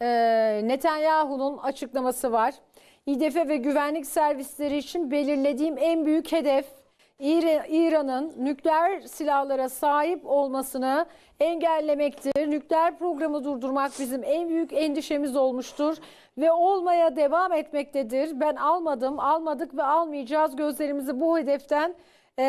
e, Netanyahu'nun açıklaması var. İDF ve güvenlik servisleri için belirlediğim en büyük hedef İran'ın nükleer silahlara sahip olmasını engellemektir. Nükleer programı durdurmak bizim en büyük endişemiz olmuştur ve olmaya devam etmektedir. Ben almadım, almadık ve almayacağız. Gözlerimizi bu hedeften e,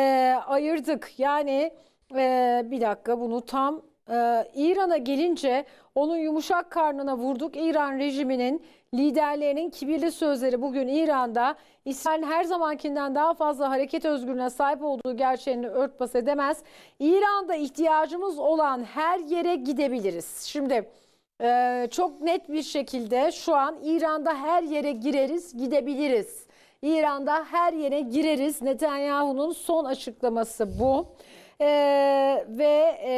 ayırdık. Yani e, bir dakika bunu tam ee, İran'a gelince onun yumuşak karnına vurduk. İran rejiminin liderlerinin kibirli sözleri bugün İran'da İsrail'in her zamankinden daha fazla hareket özgürlüğüne sahip olduğu gerçeğini örtbas edemez. İran'da ihtiyacımız olan her yere gidebiliriz. Şimdi e, çok net bir şekilde şu an İran'da her yere gireriz, gidebiliriz. İran'da her yere gireriz. Netanyahu'nun son açıklaması bu. E, ve e,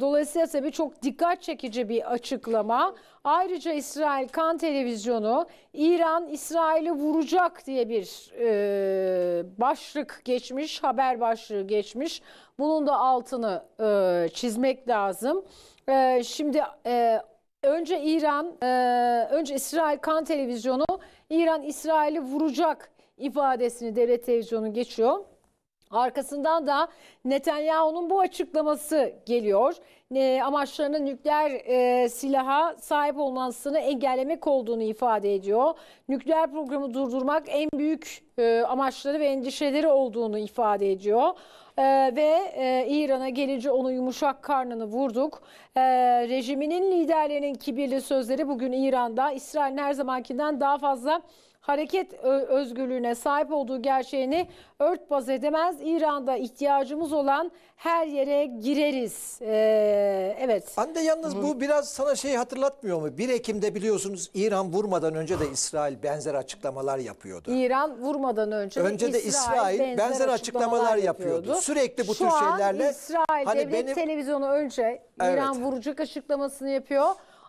dolayısıyla tabii çok dikkat çekici bir açıklama. Ayrıca İsrail Kan Televizyonu İran İsrail'i vuracak diye bir e, başlık geçmiş, haber başlığı geçmiş. Bunun da altını e, çizmek lazım. E, şimdi e, önce İran, e, önce İsrail Kan Televizyonu İran İsrail'i vuracak ifadesini devlet televizyonu geçiyor. Arkasından da Netanyahu'nun bu açıklaması geliyor. E, amaçlarının nükleer e, silaha sahip olmasını engellemek olduğunu ifade ediyor. Nükleer programı durdurmak en büyük e, amaçları ve endişeleri olduğunu ifade ediyor. Ee, ve e, İran'a gelince onu yumuşak karnını vurduk. Ee, rejiminin liderlerinin kibirli sözleri bugün İran'da İsrail'in her zamankinden daha fazla hareket özgürlüğüne sahip olduğu gerçeğini örtbas edemez. İran'da ihtiyacımız olan her yere gireriz. Ee, evet. Anne yalnız bu biraz sana şey hatırlatmıyor mu? 1 Ekim'de biliyorsunuz İran vurmadan önce de İsrail benzer açıklamalar yapıyordu. İran vurmadan önce, önce de İsrail, benzer, benzer açıklamalar, yapıyordu. yapıyordu. Sürekli bu Şu tür şeylerle. Şu an İsrail hani devlet benim... televizyonu önce İran evet. vuracak açıklamasını yapıyor.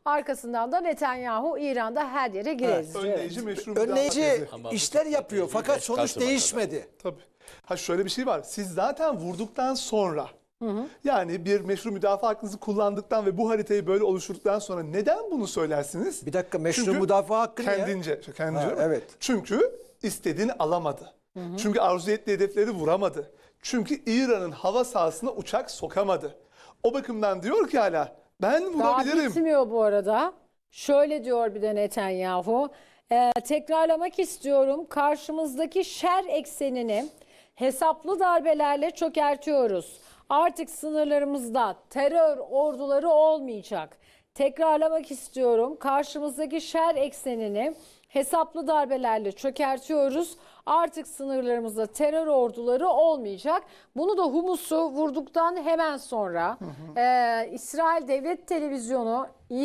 Arkasından da Netanyahu İran'da her yere gireriz. diyor. Önleyici meşru Önleyici işler yapıyor fakat sonuç değişmedi. Tabii. Ha şöyle bir şey var. Siz zaten vurduktan sonra yani bir meşru müdafaa hakkınızı kullandıktan ve bu haritayı böyle oluşturduktan sonra neden bunu söylersiniz? Bir dakika meşru Çünkü müdafaa hakkı ne ya? kendince, Ha, evet. Çünkü istediğini alamadı. Çünkü arzu ettiği hedefleri vuramadı. Çünkü İran'ın hava sahasına uçak sokamadı. O bakımdan diyor ki hala ben bulabilirim. Daha bitmiyor bu arada. Şöyle diyor bir de Netanyahu. E, tekrarlamak istiyorum. Karşımızdaki şer eksenini hesaplı darbelerle çökertiyoruz. Artık sınırlarımızda terör orduları olmayacak. Tekrarlamak istiyorum. Karşımızdaki şer eksenini hesaplı darbelerle çökertiyoruz. Artık sınırlarımızda terör orduları olmayacak. Bunu da Humus'u vurduktan hemen sonra E, İsrail Devlet Televizyonu e,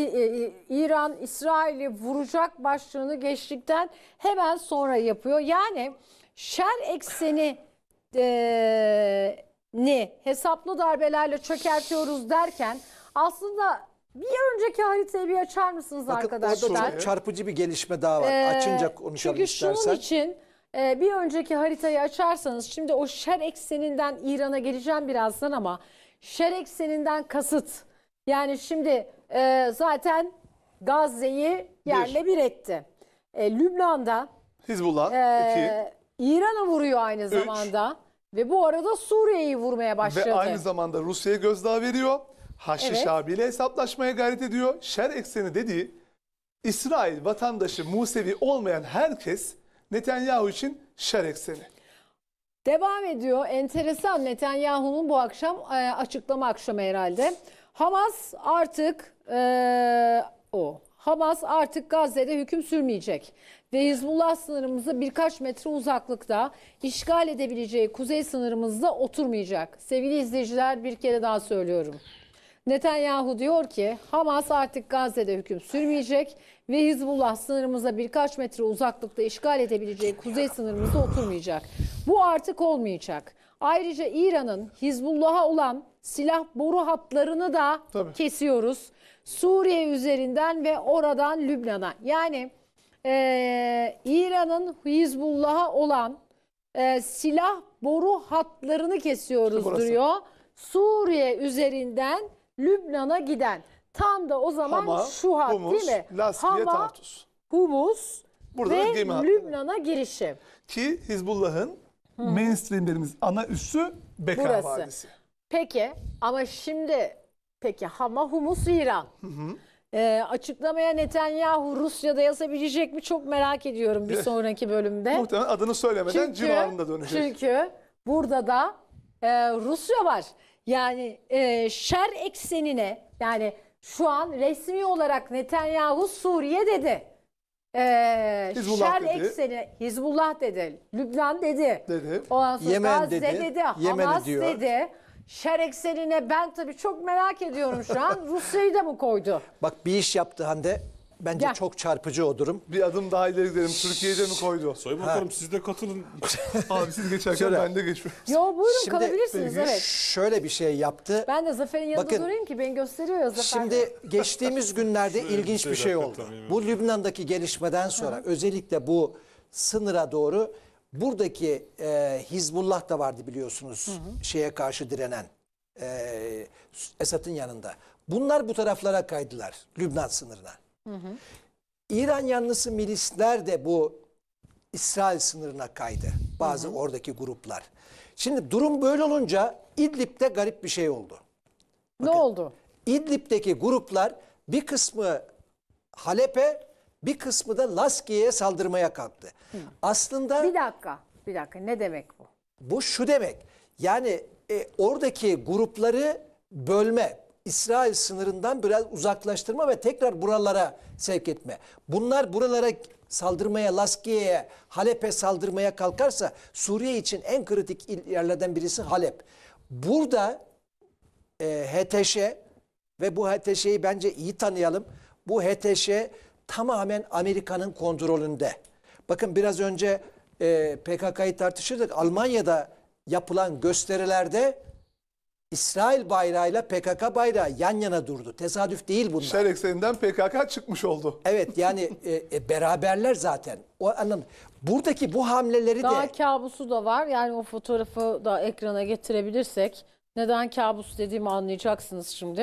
İran İsrail'i vuracak başlığını geçtikten hemen sonra yapıyor. Yani şer ekseni e, ni hesaplı darbelerle çökertiyoruz derken aslında bir önceki haritayı bir açar mısınız Bakın, arkadaşlar? Bakın çarpıcı bir gelişme daha var. Ee, Açınca konuşalım çünkü istersen. Çünkü şunun için ee, bir önceki haritayı açarsanız şimdi o şer ekseninden İran'a geleceğim birazdan ama şer ekseninden kasıt yani şimdi e, zaten Gazze'yi yerle bir, bir etti. E, Lübnan'da Hizbullah e, İran'a vuruyor aynı zamanda Üç. ve bu arada Suriye'yi vurmaya başladı. Ve aynı zamanda Rusya'ya gözdağı veriyor. Haşi evet. ile hesaplaşmaya gayret ediyor. Şer ekseni dediği İsrail vatandaşı Musevi olmayan herkes Netanyahu için şer ekseni. Devam ediyor. Enteresan Netanyahu'nun bu akşam e, açıklama akşamı herhalde. Hamas artık e, o Hamas artık Gazze'de hüküm sürmeyecek ve Hizbullah sınırımızı birkaç metre uzaklıkta işgal edebileceği kuzey sınırımızda oturmayacak. Sevgili izleyiciler bir kere daha söylüyorum. Netanyahu diyor ki Hamas artık Gazze'de hüküm sürmeyecek ve Hizbullah sınırımıza birkaç metre uzaklıkta işgal edebileceği kuzey sınırımıza oturmayacak. Bu artık olmayacak. Ayrıca İran'ın Hizbullah'a olan silah boru hatlarını da Tabii. kesiyoruz. Suriye üzerinden ve oradan Lübnan'a. Yani e, İran'ın Hizbullah'a olan e, silah boru hatlarını kesiyoruz işte duruyor. Suriye üzerinden Lübnan'a giden tam da o zaman Hama, şu hat humus, değil mi? Laskiye, Hama, Tartus. Humus Burada ve Lübnan'a girişim. Ki Hizbullah'ın mainstreamlerimiz ana üssü Bekar Burası. Vadisi. Peki ama şimdi peki Hama, Humus, İran. Hı hı. E, açıklamaya Netanyahu Rusya'da yazabilecek mi çok merak ediyorum bir sonraki bölümde. Muhtemelen adını söylemeden çünkü, civarında dönecek. Çünkü burada da e, Rusya var. Yani e, şer eksenine yani şu an resmi olarak Netanyahu Suriye dedi. Ee, Hizbullah şer dedi. ekseni Hizbullah dedi. Lübnan dedi. dedi. Ondan sonra Yemen Gazze dedi. dedi Yemen Hamas ediyor. dedi. Şer eksenine ben tabii çok merak ediyorum şu an. Rusya'yı da mı koydu? Bak bir iş yaptı Hande. Bence Gel. çok çarpıcı o durum. Bir adım daha ileri gidelim. Türkiye'de mi koydu? Soyma Hanım siz de katılın. Abi siz geçerken Şöyle. ben de geçiyorum. Yo buyurun Şimdi, kalabilirsiniz evet. Şöyle bir şey yaptı. Ben de Zafer'in yanında Bakın, durayım ki beni gösteriyor ya Zafer. Şimdi geçtiğimiz günlerde ilginç bir şey, şey oldu. Bu Lübnan'daki gelişmeden sonra Hı. özellikle bu sınıra doğru buradaki e, Hizbullah da vardı biliyorsunuz hı. şeye karşı direnen e, Esad'ın yanında. Bunlar bu taraflara kaydılar Lübnan sınırına. Hı hı. İran yanlısı milisler de bu İsrail sınırına kaydı. Bazı hı hı. oradaki gruplar. Şimdi durum böyle olunca İdlib'de garip bir şey oldu. Bakın, ne oldu? İdlib'deki gruplar bir kısmı Halep'e bir kısmı da Laski'ye saldırmaya kalktı. Hı. Aslında... Bir dakika, bir dakika ne demek bu? Bu şu demek. Yani e, oradaki grupları bölme, İsrail sınırından biraz uzaklaştırma ve tekrar buralara sevk etme. Bunlar buralara saldırmaya, Laskiye'ye, Halep'e saldırmaya kalkarsa Suriye için en kritik yerlerden birisi Halep. Burada e, HTŞ ve bu HTŞ'yi bence iyi tanıyalım. Bu HTŞ tamamen Amerika'nın kontrolünde. Bakın biraz önce e, PKK'yı tartışırdık. Almanya'da yapılan gösterilerde İsrail bayrağıyla PKK bayrağı yan yana durdu. Tesadüf değil bunlar. İşler ekseninden PKK çıkmış oldu. Evet yani e, e, beraberler zaten. O anlam. Buradaki bu hamleleri Daha de... Daha kabusu da var. Yani o fotoğrafı da ekrana getirebilirsek. Neden kabus dediğimi anlayacaksınız şimdi.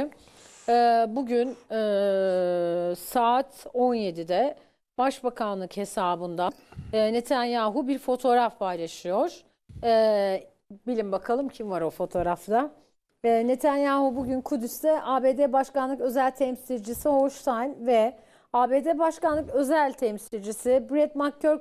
Ee, bugün e, saat 17'de Başbakanlık hesabında e, Netanyahu bir fotoğraf paylaşıyor. E, bilin bakalım kim var o fotoğrafta. Ee, Netanyahu bugün Kudüs'te ABD Başkanlık Özel Temsilcisi Hochstein ve ABD Başkanlık Özel Temsilcisi Brett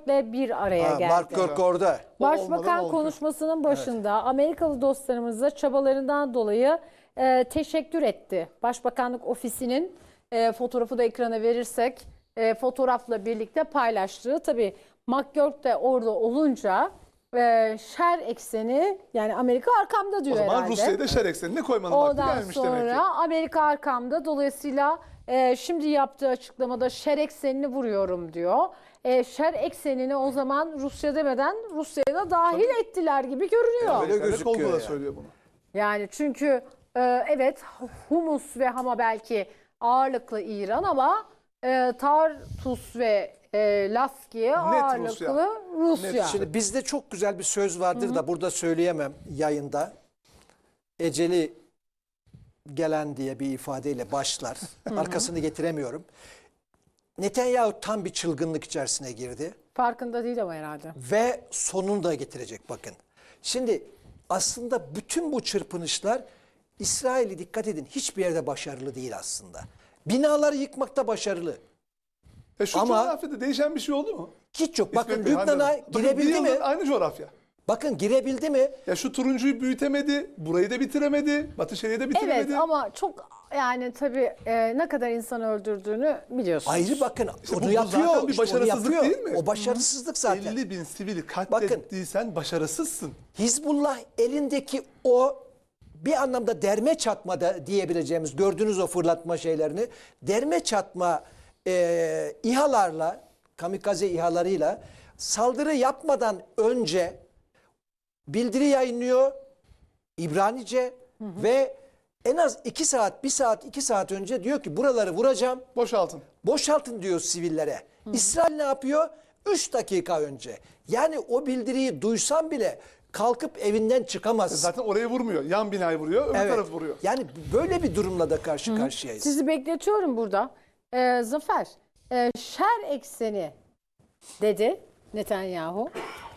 ile bir araya ha, geldi. McCurk orada. Başbakan konuşmasının başında evet. Amerikalı dostlarımıza çabalarından dolayı e, teşekkür etti. Başbakanlık ofisinin e, fotoğrafı da ekrana verirsek e, fotoğrafla birlikte paylaştığı. Tabii McCurk de orada olunca e, şer ekseni yani Amerika arkamda diyor O zaman herhalde. da şer eksenini koymanın Ondan vakti gelmiş sonra demek ki. Amerika arkamda dolayısıyla e, şimdi yaptığı açıklamada şer eksenini vuruyorum diyor. E, şer eksenini o zaman Rusya demeden Rusya'ya da dahil ettiler gibi görünüyor. Öyle gözüküyor Kolba yani. söylüyor bunu. Yani çünkü e, evet humus ve hama belki ağırlıklı İran ama e, Tartus ve e, Laskiye ağırlıklı Rusya. Rusya. Evet, şimdi bizde çok güzel bir söz vardır hı hı. da burada söyleyemem yayında. Eceli gelen diye bir ifadeyle başlar. Hı hı. Arkasını getiremiyorum. Netanyahu tam bir çılgınlık içerisine girdi. Farkında değil ama herhalde. Ve sonunu da getirecek bakın. Şimdi aslında bütün bu çırpınışlar İsrail'i dikkat edin hiçbir yerde başarılı değil aslında. Binaları yıkmakta başarılı. E şu Ama, coğrafyada değişen bir şey oldu mu? Hiç yok. Bakın İsmet Bey, Lübnan'a aynen. Bakın girebildi mi? Aynı coğrafya. Bakın girebildi mi? Ya şu turuncuyu büyütemedi, burayı da bitiremedi, Batı Şeria'yı da bitiremedi. Evet ama çok yani tabii e, ne kadar insan öldürdüğünü biliyorsunuz. Ayrı bakın İşte bu- onu bu yapıyor. zaten bir başarısızlık yapıyor. değil mi? O başarısızlık zaten. 50 bin sivili katlettiysen başarısızsın. Hizbullah elindeki o bir anlamda derme çatma da diyebileceğimiz gördüğünüz o fırlatma şeylerini derme çatma e, İHA'larla kamikaze ihalarıyla saldırı yapmadan önce bildiri yayınlıyor İbranice hı hı. ve en az iki saat, bir saat, iki saat önce diyor ki buraları vuracağım. Boşaltın. Boşaltın diyor sivillere. Hı İsrail ne yapıyor? üç dakika önce. Yani o bildiriyi duysan bile kalkıp evinden çıkamaz. E zaten orayı vurmuyor. Yan binayı vuruyor, öbür evet. tarafı vuruyor. Yani böyle bir durumla da karşı Hı karşıyayız. Sizi bekletiyorum burada. Ee, Zafer, e, şer ekseni dedi Netanyahu.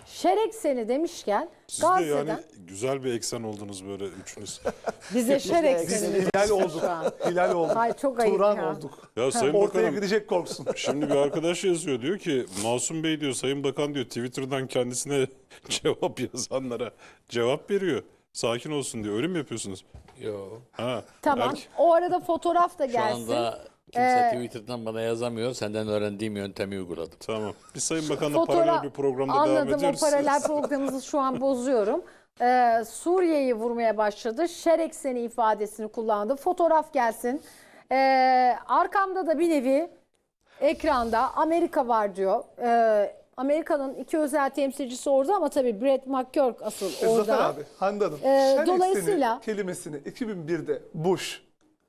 Şer ekseni demişken Siz de yani güzel bir eksen oldunuz böyle üçünüz. bize şer ekseni demiş Hilal olduk. Hilal olduk. Ay çok ayıp Turan ya. olduk. Ya Sayın Ortaya Bakanım gidecek korksun. şimdi bir arkadaş yazıyor diyor ki Masum Bey diyor Sayın Bakan diyor Twitter'dan kendisine cevap yazanlara cevap veriyor. Sakin olsun diyor. Öyle mi yapıyorsunuz? Yo. Ha. Tamam. erke- O arada fotoğraf da Şu anda Kimse Ee, Twitter'dan bana yazamıyor. Senden öğrendiğim yöntemi uyguladım. Tamam. Biz Sayın Bakan'la fotoğraf- paralel bir programda devam Anladım o ediyoruz. paralel programımızı şu an bozuyorum. Ee, Suriye'yi vurmaya başladı. Şer ekseni ifadesini kullandı. Fotoğraf gelsin. Ee, arkamda da bir nevi ekranda Amerika var diyor. Ee, Amerika'nın iki özel temsilcisi orada ama tabii Brett McCork asıl e, orada. Zafer abi, Hande Hanım. Ee, dolayısıyla- kelimesini 2001'de Bush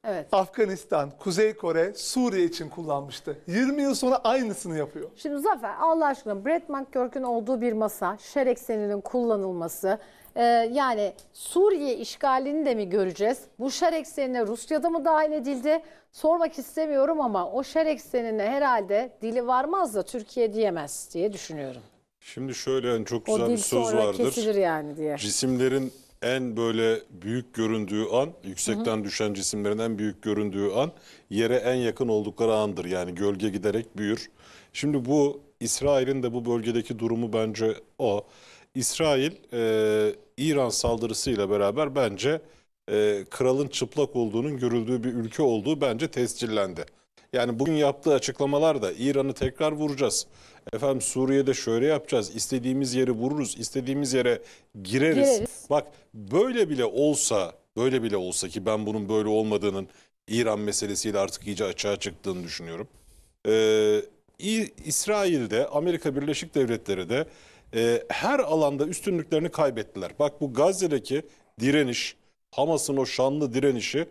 Evet. Afganistan, Kuzey Kore, Suriye için kullanmıştı. 20 yıl sonra aynısını yapıyor. Şimdi Zafer Allah aşkına Brett McGurk'ün olduğu bir masa, şer ekseninin kullanılması, e, yani Suriye işgalini de mi göreceğiz? Bu şer eksenine Rusya'da mı dahil edildi? Sormak istemiyorum ama o şer eksenine herhalde dili varmaz da Türkiye diyemez diye düşünüyorum. Şimdi şöyle çok güzel o dil bir söz sonra vardır. kesilir yani diye. Cisimlerin en böyle büyük göründüğü an, yüksekten Hı-hı. düşen cisimlerin en büyük göründüğü an yere en yakın oldukları andır. Yani gölge giderek büyür. Şimdi bu İsrail'in de bu bölgedeki durumu bence o. İsrail e, İran saldırısıyla beraber bence e, kralın çıplak olduğunun görüldüğü bir ülke olduğu bence tescillendi. Yani bugün yaptığı açıklamalar da İran'ı tekrar vuracağız. Efendim Suriye'de şöyle yapacağız. İstediğimiz yeri vururuz, istediğimiz yere gireriz. gireriz. Bak böyle bile olsa, böyle bile olsa ki ben bunun böyle olmadığının İran meselesiyle artık iyice açığa çıktığını düşünüyorum. Ee, İsrail'de, Amerika Birleşik Devletleri de e, her alanda üstünlüklerini kaybettiler. Bak bu Gazze'deki direniş, Hamas'ın o şanlı direnişi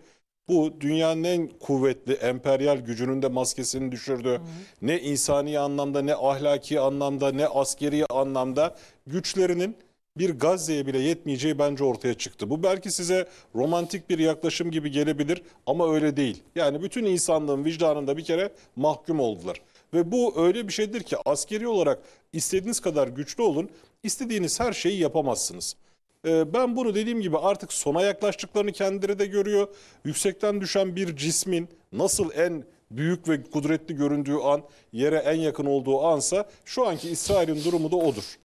bu dünyanın en kuvvetli emperyal gücünün de maskesini düşürdü. Hı Ne insani anlamda ne ahlaki anlamda ne askeri anlamda güçlerinin bir Gazze'ye bile yetmeyeceği bence ortaya çıktı. Bu belki size romantik bir yaklaşım gibi gelebilir ama öyle değil. Yani bütün insanlığın vicdanında bir kere mahkum oldular. Ve bu öyle bir şeydir ki askeri olarak istediğiniz kadar güçlü olun, istediğiniz her şeyi yapamazsınız. Ee, ben bunu dediğim gibi artık sona yaklaştıklarını kendileri de görüyor. Yüksekten düşen bir cismin nasıl en büyük ve kudretli göründüğü an, yere en yakın olduğu ansa şu anki İsrail'in durumu da odur.